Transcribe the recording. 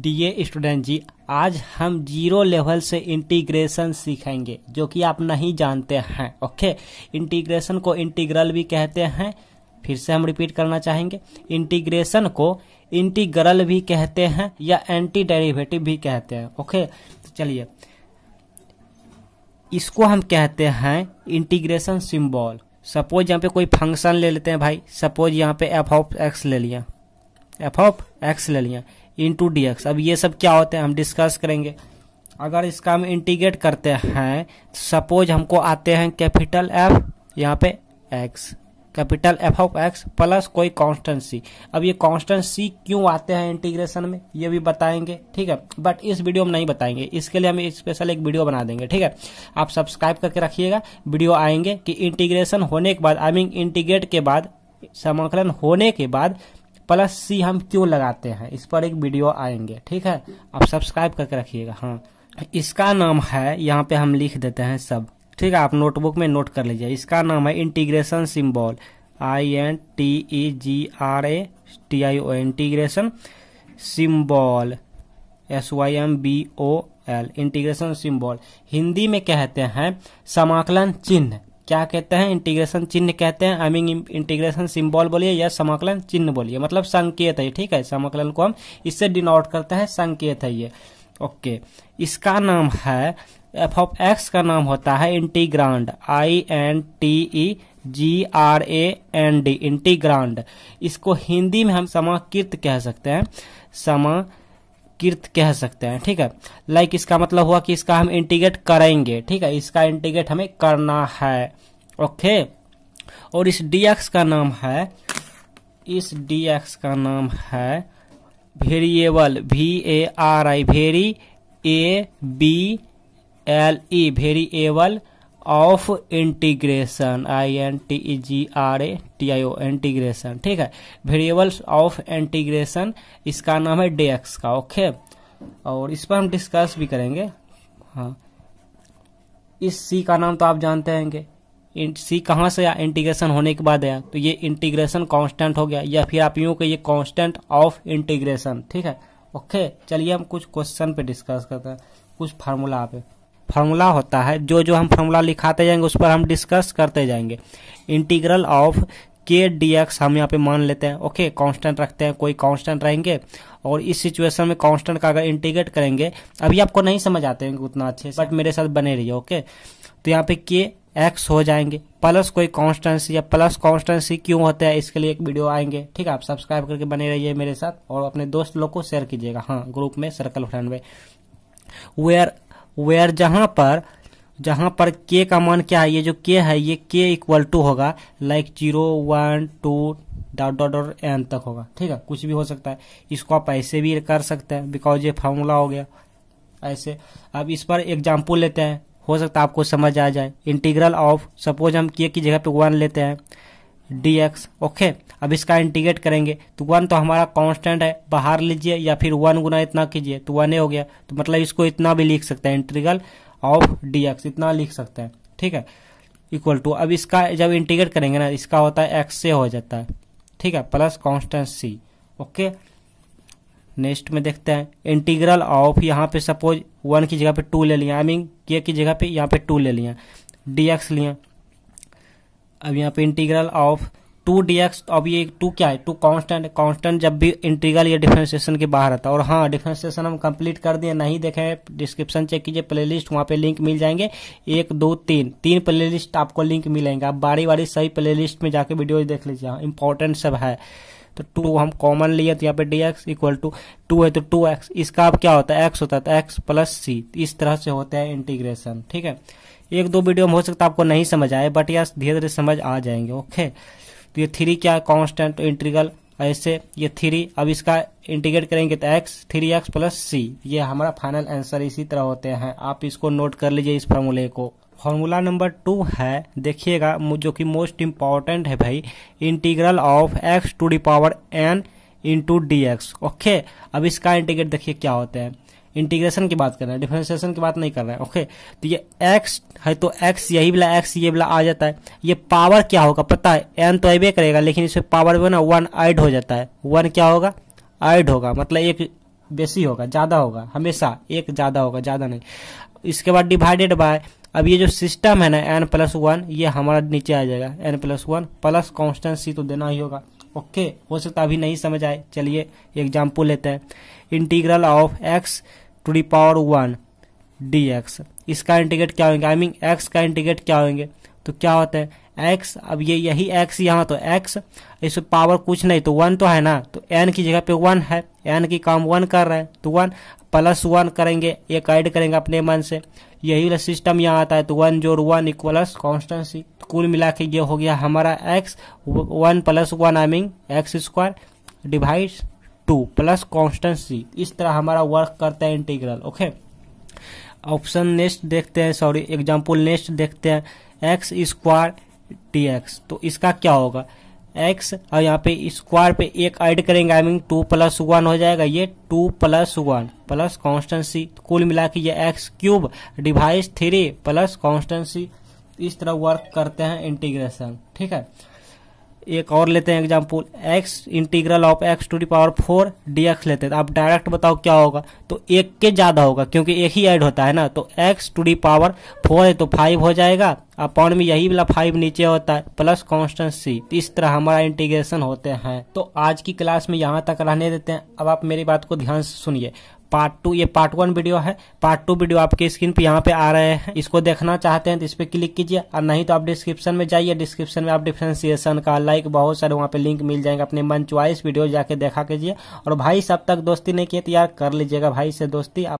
DA student जी आज हम zero level से इंटीग्रेशन सीखेंगे जो कि आप नहीं जानते हैं ओके इंटीग्रेशन को इंटीग्रल भी कहते हैं फिर से हम रिपीट करना चाहेंगे इंटीग्रेशन को इंटीग्रल भी कहते हैं या एंटी डेरिवेटिव भी कहते हैं ओके तो चलिए इसको हम कहते हैं इंटीग्रेशन सिंबल सपोज यहाँ पे कोई फंक्शन ले लेते हैं भाई सपोज यहाँ पे एफ ऑफ एक्स ले लिया एफ ऑफ एक्स ले लिया इंटू डी अब ये सब क्या होते हैं हम डिस्कस करेंगे अगर इसका हम इंटीग्रेट करते हैं सपोज हमको आते हैं कैपिटल एफ यहाँ पे X capital F of X plus कोई कांस्टेंट सी अब ये कांस्टेंट सी क्यों आते हैं इंटीग्रेशन में ये भी बताएंगे ठीक है बट इस वीडियो में नहीं बताएंगे इसके लिए हम स्पेशल एक वीडियो बना देंगे ठीक है आप सब्सक्राइब करके रखिएगा वीडियो आएंगे कि इंटीग्रेशन होने के बाद आई मीन इंटीग्रेट के बाद समाकलन होने के बाद प्लस सी हम क्यों लगाते हैं इस पर एक वीडियो आएंगे ठीक है आप सब्सक्राइब करके रखिएगा हाँ इसका नाम है यहाँ पे हम लिख देते हैं सब ठीक है आप नोटबुक में नोट कर लीजिए इसका नाम है integration symbol I N T E G R A T I O integration symbol S Y M B O L integration symbol Hindi में कहते हैं समाकलन चिन्ह क्या कहते हैं इंटीग्रेशन चिन्ह कहते हैं आई मीन इंटीग्रेशन सिंबल बोलिए या समाकलन चिन्ह बोलिए मतलब संकेत है ठीक है समाकलन को हम इससे डिनोट करते हैं संकेत है ये ओके इसका नाम है एफ ऑफ एक्स का नाम होता है integrand I N T E G R A N D integrand इसको हिंदी में हम समाकृत कह सकते हैं समा कृत कह सकते हैं ठीक है लाइक इसका मतलब हुआ कि इसका हम इंटीग्रेट करेंगे ठीक है इसका इंटीग्रेट हमें करना है ओके और इस dx का नाम है इस dx का नाम है variable V A R I very A B L E variable of integration I N T E G R A T I O integration ठीक है वेरिएबल्स ऑफ इंटीग्रेशन इसका नाम है डी एक्स का ओके और इस पर हम डिस्कस भी करेंगे हाँ इस सी का नाम तो आप जानते होंगे सी कहाँ से आया इंटीग्रेशन होने के बाद आया तो ये इंटीग्रेशन कांस्टेंट हो गया या फिर आप यूँ कहिए ये कांस्टेंट ऑफ इंटीग्रेशन ठीक है ओके चलिए हम कुछ क्वेश्चन पे डिस्कस करते हैं कुछ फार्मूला पे फार्मूला होता है जो जो हम फार्मूला लिखाते जाएंगे उस पर हम डिस्कस करते जाएंगे integral of K D X हम यहाँ पे मान लेते हैं ओके कांस्टेंट रखते हैं कोई कांस्टेंट रहेंगे और इस सिचुएशन में कांस्टेंट का अगर इंटीग्रेट करेंगे अभी आपको नहीं समझ आते हैं उतना अच्छे से बट मेरे साथ बने रहिए ओके तो यहाँ पे के एक्स हो जाएंगे प्लस कोई कॉन्स्टेंसी या प्लस कॉन्स्टेंसी क्यों होता है इसके लिए एक वीडियो आएंगे ठीक है आप सब्सक्राइब करके बने रहिए मेरे साथ और अपने दोस्त लोग को शेयर कीजिएगा हाँ ग्रुप में सर्कल फ्रेंड में वेयर वेयर जहां पर जहां पर के का मान क्या है ये जो के है ये के इक्वल टू होगा like zero one two dot dot dot N तक होगा ठीक है कुछ भी हो सकता है इसको आप ऐसे भी कर सकते हैं बिकॉज ये फार्मूला हो गया ऐसे अब इस पर एग्जाम्पल लेते हैं हो सकता है आपको समझ आ जाए इंटीग्रल ऑफ सपोज हम के की जगह पे वन लेते हैं डी एक्स ओके अब इसका इंटीग्रेट करेंगे तो वन तो हमारा कांस्टेंट है बाहर लीजिए या फिर वन गुना इतना कीजिए तो वन हो गया तो मतलब इसको इतना भी लिख सकते हैं इंटीग्रल ऑफ डी एक्स इतना लिख सकते हैं ठीक है इक्वल टू अब इसका जब इंटीग्रेट करेंगे ना इसका होता है एक्स से हो जाता है ठीक है plus constant C okay next में देखते हैं इंटीग्रल ऑफ यहाँ पे सपोज वन की जगह पे टू ले लिया आई मीन के की जगह पे यहाँ पे टू ले लिया डी एक्स लिया अब यहाँ पे integral of two D X अब ये टू क्या है टू कांस्टेंट कांस्टेंट जब भी इंटीग्रल या डिफ्रेंसिएशन के बाहर आता है और हाँ डिफ्रेंसिएशन हम कंप्लीट कर दिए नहीं देखें डिस्क्रिप्शन चेक कीजिए प्लेलिस्ट वहाँ पे लिंक मिल जाएंगे एक दो तीन तीन प्लेलिस्ट आपको लिंक मिलेंगे आप बारी बारी सही लिस्ट में जाकर वीडियो देख लीजिए हाँ इंपॉर्टेंट सब है तो टू हम कॉमन लिए तो यहाँ पे D X equal to two है तो टू एक्स इसका अब क्या होता है एक्स होता है तो एक्स प्लस सी इस तरह से होता है इंटीग्रेशन ठीक है एक दो वीडियो में हो सकता है आपको नहीं समझ आए बट यार धीरे धीरे समझ आ जाएंगे ओके तो ये थ्री क्या है कॉन्स्टेंट इंटीग्रल ऐसे ये थ्री अब इसका इंटीग्रेट करेंगे तो X three X plus C ये हमारा फाइनल आंसर इसी तरह होते हैं आप इसको नोट कर लीजिए इस फॉर्मूले को फॉर्मूला नंबर टू है देखिएगा जो कि मोस्ट इम्पॉर्टेंट है भाई integral of X to the power N into D X okay अब इसका इंटीग्रेट देखिए क्या होता है इंटीग्रेशन की बात कर रहे हैं डिफ्रेंसिएशन की बात नहीं कर रहे हैं ओके तो ये एक्स है तो एक्स यही वाला एक्स ये वाला आ जाता है ये पावर क्या होगा पता है एन तो ऐबे करेगा लेकिन इसमें पावर में ना वन ऐड हो जाता है वन क्या होगा ऐड होगा मतलब एक बेसी होगा ज़्यादा होगा हमेशा एक ज़्यादा होगा ज़्यादा नहीं इसके बाद डिवाइडेड बाय अब ये जो सिस्टम है ना एन प्लस वन ये हमारा नीचे आ जाएगा N plus one plus constant C तो देना ही होगा ओके हो सकता अभी नहीं समझ आए चलिए एग्जाम्पल लेते हैं integral of X to the power one D X इसका इंटीग्रेट क्या होंगे आई मीन एक्स का इंटीग्रेट क्या होंगे तो क्या होता है एक्स अब ये यही एक्स यहाँ तो एक्स इस पावर कुछ नहीं तो वन तो है ना तो एन की जगह पे वन है एन की काम वन कर रहा है तो वन प्लस वन करेंगे एक ऐड करेंगे अपने मन से यही वाला सिस्टम यहाँ आता है तो वन जोर वन इक्वलस कॉन्स्टेंसी तो कुल मिला के ये हो गया हमारा X one plus one I mean X square divide two plus constant C इस तरह हमारा वर्क करता है इंटीग्रल ओके ऑप्शन नेक्स्ट देखते हैं सॉरी एग्जाम्पल नेक्स्ट देखते हैं एक्स स्क्वायर डी एक्स तो इसका क्या होगा एक्स और यहाँ पे स्क्वायर पे एक ऐड करेंगे I mean two plus one हो जाएगा ये two plus one plus constant C कुल मिला के ये X cube divides three plus constant C इस तरह वर्क करते हैं इंटीग्रेशन ठीक है एक और लेते हैं example X integral of X to the power four D X लेते हैं आप डायरेक्ट बताओ क्या होगा तो एक के ज़्यादा होगा क्योंकि एक ही ऐड होता है ना तो X to the power four है तो फाइव हो जाएगा अपॉन में यही वाला फाइव नीचे होता है प्लस कॉन्स्टेंट सी तो इस तरह हमारा इंटीग्रेशन होते हैं तो आज की क्लास में यहाँ तक रहने देते हैं अब आप मेरी बात को ध्यान से सुनिए पार्ट टू ये पार्ट वन वीडियो है पार्ट टू वीडियो आपके स्क्रीन पे यहाँ पे आ रहे हैं इसको देखना चाहते हैं तो इस पर क्लिक कीजिए और नहीं तो आप डिस्क्रिप्शन में जाइए डिस्क्रिप्शन में आप डिफ्रेंसिएशन का लाइक बहुत सारे वहाँ पे लिंक मिल जाएंगे अपने मन च्वाइस वीडियो जाके देखा कीजिए और भाई सब तक दोस्ती नहीं किए तो यार कर लीजिएगा भाई से दोस्ती आप